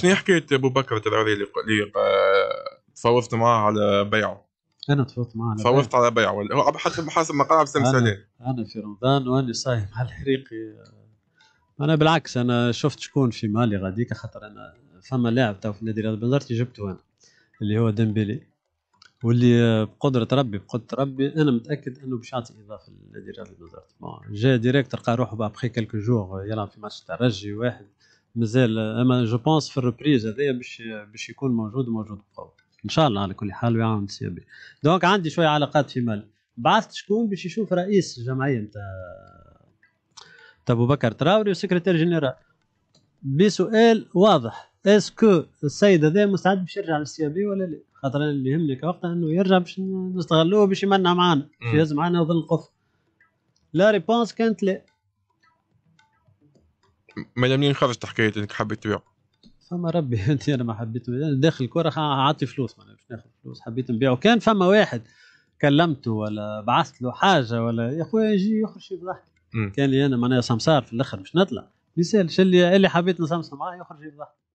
شنو حكيت ابو بكر تلعوري اللي آه، تفاوضت معاه على بيعه انا تفاوضت معاه على تفاوضت على بيعه هو حسب حسب ما قال بسم عليه انا في رمضان واني صايم على حريقي انا بالعكس انا شفت شكون في مالي غاديك خاطر انا فما لاعب تو في نادي رياض بنزرتي جبته انا اللي هو ديمبيلي واللي بقدرة ربي بقدرة ربي أنا متأكد أنه باش يعطي إضافة للنادي الرياضي بنزرت جا ديريكت لقى روحه بابخي بخي كالكو جور يلعب في ماتش تاع واحد مازال اما جو بونس في الريبريز هذايا باش باش يكون موجود موجود بقوه ان شاء الله على كل حال ويعاون السي بي دونك عندي شويه علاقات في مال بعثت شكون باش يشوف رئيس الجمعيه نتاع نتاع ابو بكر تراوري وسكرتير جنرال بسؤال واضح اسكو السيد هذا مستعد باش يرجع للسي بي ولا لا خاطر اللي يهمني وقتها انه يرجع باش نستغلوه باش يمنع معانا باش يهز معانا وظل القفل لا ريبونس كانت لا ما مليون خرجت حكايه انك حبيت تبيع فما ربي انت انا ما حبيت داخل الكره اعطي فلوس معناها باش ناخذ فلوس حبيت نبيع كان فما واحد كلمته ولا بعثت له حاجه ولا يا خويا يجي يخرج يفضحني كان لي انا معناها سمسار في الاخر باش نطلع مثال شل اللي حبيت نسمسم معاه يخرج يضحك